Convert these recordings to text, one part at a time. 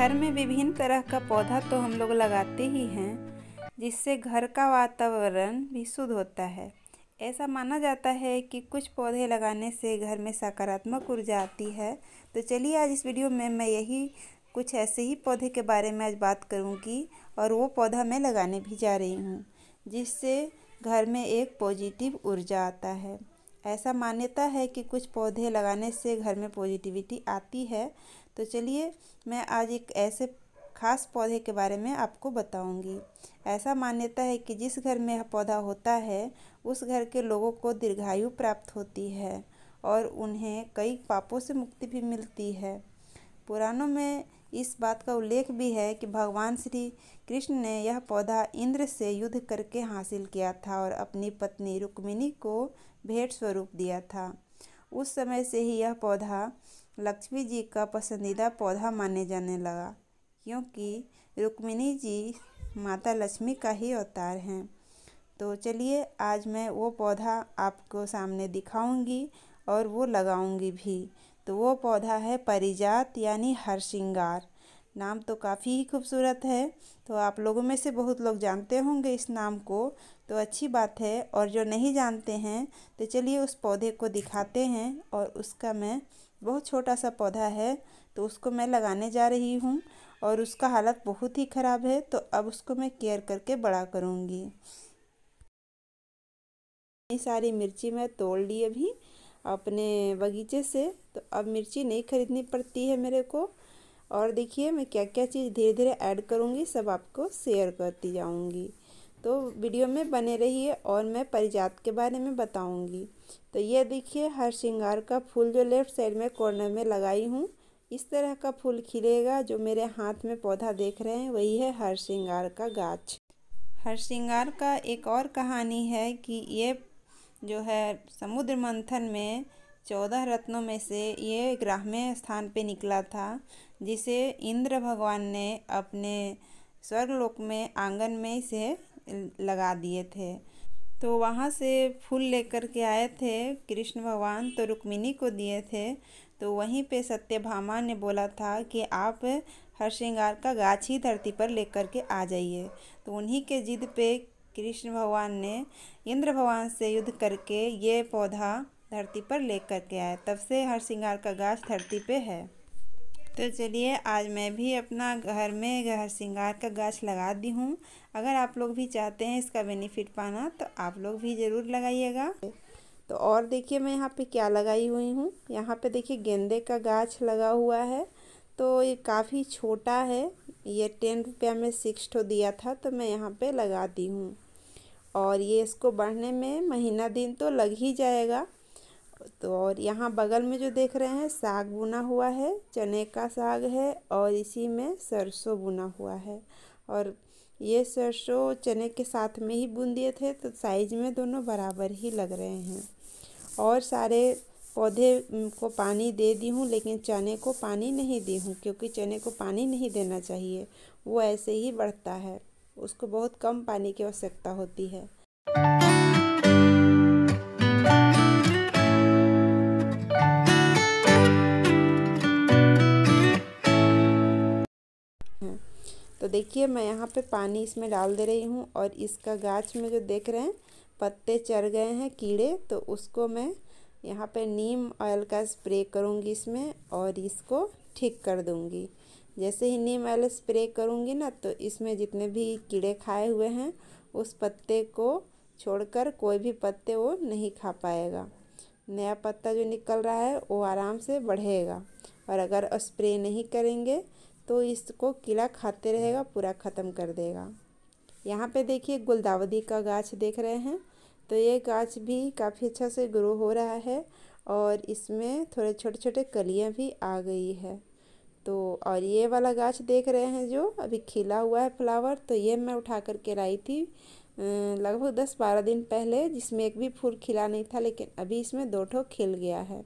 घर में विभिन्न तरह का पौधा तो हम लोग लगाते ही हैं जिससे घर का वातावरण भी शुद्ध होता है ऐसा माना जाता है कि कुछ पौधे लगाने से घर में सकारात्मक ऊर्जा आती है तो चलिए आज इस वीडियो में मैं यही कुछ ऐसे ही पौधे के बारे में आज बात करूंगी और वो पौधा मैं लगाने भी जा रही हूँ जिससे घर में एक पॉजिटिव ऊर्जा आता है ऐसा मान्यता है कि कुछ पौधे लगाने से घर में पॉजिटिविटी आती है तो चलिए मैं आज एक ऐसे खास पौधे के बारे में आपको बताऊंगी ऐसा मान्यता है कि जिस घर में पौधा होता है उस घर के लोगों को दीर्घायु प्राप्त होती है और उन्हें कई पापों से मुक्ति भी मिलती है पुराणों में इस बात का उल्लेख भी है कि भगवान श्री कृष्ण ने यह पौधा इंद्र से युद्ध करके हासिल किया था और अपनी पत्नी रुक्मिणी को भेंट स्वरूप दिया था उस समय से ही यह पौधा लक्ष्मी जी का पसंदीदा पौधा माने जाने लगा क्योंकि रुक्मिणी जी माता लक्ष्मी का ही अवतार हैं तो चलिए आज मैं वो पौधा आपको सामने दिखाऊंगी और वो लगाऊंगी भी तो वो पौधा है परिजात यानी हर श्रृंगार नाम तो काफ़ी ही खूबसूरत है तो आप लोगों में से बहुत लोग जानते होंगे इस नाम को तो अच्छी बात है और जो नहीं जानते हैं तो चलिए उस पौधे को दिखाते हैं और उसका मैं बहुत छोटा सा पौधा है तो उसको मैं लगाने जा रही हूँ और उसका हालत बहुत ही ख़राब है तो अब उसको मैं केयर करके बड़ा करूँगी ये सारी मिर्ची मैं तोड़ ली अभी अपने बगीचे से तो अब मिर्ची नहीं खरीदनी पड़ती है मेरे को और देखिए मैं क्या क्या चीज़ धीरे धीरे ऐड करूँगी सब आपको शेयर करती जाऊँगी तो वीडियो में बने रहिए और मैं परिजात के बारे में बताऊंगी तो ये देखिए हर श्रृंगार का फूल जो लेफ़्ट साइड में कॉर्नर में लगाई हूँ इस तरह का फूल खिलेगा जो मेरे हाथ में पौधा देख रहे हैं वही है हर श्रृंगार का गाछ हर श्रृंगार का एक और कहानी है कि ये जो है समुद्र मंथन में चौदह रत्नों में से ये ग्राम्य स्थान पे निकला था जिसे इंद्र भगवान ने अपने स्वर्गलोक में आंगन में इसे लगा दिए थे तो वहाँ से फूल लेकर के आए थे कृष्ण भगवान तो रुक्मिणी को दिए थे तो वहीं पे सत्यभामा ने बोला था कि आप हर श्रृंगार का गाछ ही धरती पर लेकर के आ जाइए तो उन्हीं के जिद पे कृष्ण भगवान ने इंद्र भगवान से युद्ध करके ये पौधा धरती पर लेकर के आए तब से हर श्रृंगार का गाछ धरती पे है तो चलिए आज मैं भी अपना घर में घर श्रृंगार का गाछ लगा दी हूँ अगर आप लोग भी चाहते हैं इसका बेनिफिट पाना तो आप लोग भी ज़रूर लगाइएगा तो और देखिए मैं यहाँ पे क्या लगाई हुई हूँ यहाँ पे देखिए गेंदे का गाछ लगा हुआ है तो ये काफ़ी छोटा है ये टेन रुपया में सिक्स ठो दिया था तो मैं यहाँ पर लगा दी हूँ और ये इसको बढ़ने में महीना दिन तो लग ही जाएगा तो और यहाँ बगल में जो देख रहे हैं साग बुना हुआ है चने का साग है और इसी में सरसों बुना हुआ है और ये सरसों चने के साथ में ही बुन दिए थे तो साइज में दोनों बराबर ही लग रहे हैं और सारे पौधे को पानी दे दी हूँ लेकिन चने को पानी नहीं दी हूँ क्योंकि चने को पानी नहीं देना चाहिए वो ऐसे ही बढ़ता है उसको बहुत कम पानी की आवश्यकता होती है तो देखिए मैं यहाँ पे पानी इसमें डाल दे रही हूँ और इसका गाछ में जो देख रहे हैं पत्ते चढ़ गए हैं कीड़े तो उसको मैं यहाँ पे नीम ऑयल का स्प्रे करूँगी इसमें और इसको ठीक कर दूँगी जैसे ही नीम ऑयल स्प्रे करूँगी ना तो इसमें जितने भी कीड़े खाए हुए हैं उस पत्ते को छोड़कर कोई भी पत्ते वो नहीं खा पाएगा नया पत्ता जो निकल रहा है वो आराम से बढ़ेगा और अगर स्प्रे नहीं करेंगे तो इसको कीड़ा खाते रहेगा पूरा ख़त्म कर देगा यहाँ पे देखिए गुलदावदी का गाछ देख रहे हैं तो ये गाछ भी काफ़ी अच्छा से ग्रो हो रहा है और इसमें थोड़े छोटे छोटे कलियाँ भी आ गई है तो और ये वाला गाछ देख रहे हैं जो अभी खिला हुआ है फ्लावर तो ये मैं उठा कर के लाई थी लगभग दस बारह दिन पहले जिसमें एक भी फूल खिला नहीं था लेकिन अभी इसमें दो ठो खिल गया है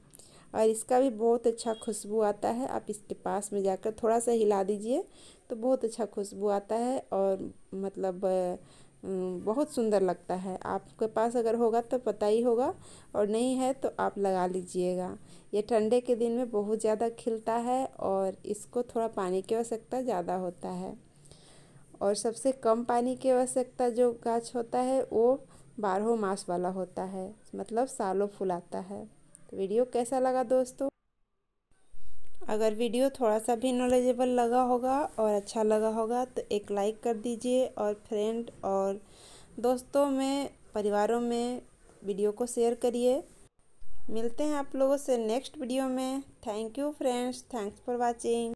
और इसका भी बहुत अच्छा खुशबू आता है आप इसके पास में जाकर थोड़ा सा हिला दीजिए तो बहुत अच्छा खुशबू आता है और मतलब बहुत सुंदर लगता है आपके पास अगर होगा तो पता ही होगा और नहीं है तो आप लगा लीजिएगा ये ठंडे के दिन में बहुत ज़्यादा खिलता है और इसको थोड़ा पानी की आवश्यकता ज़्यादा होता है और सबसे कम पानी की आवश्यकता जो गाछ होता है वो बारहों मास वाला होता है मतलब सालों फुलाता है वीडियो कैसा लगा दोस्तों अगर वीडियो थोड़ा सा भी नॉलेजेबल लगा होगा और अच्छा लगा होगा तो एक लाइक कर दीजिए और फ्रेंड और दोस्तों में परिवारों में वीडियो को शेयर करिए मिलते हैं आप लोगों से नेक्स्ट वीडियो में thank you friends thanks for watching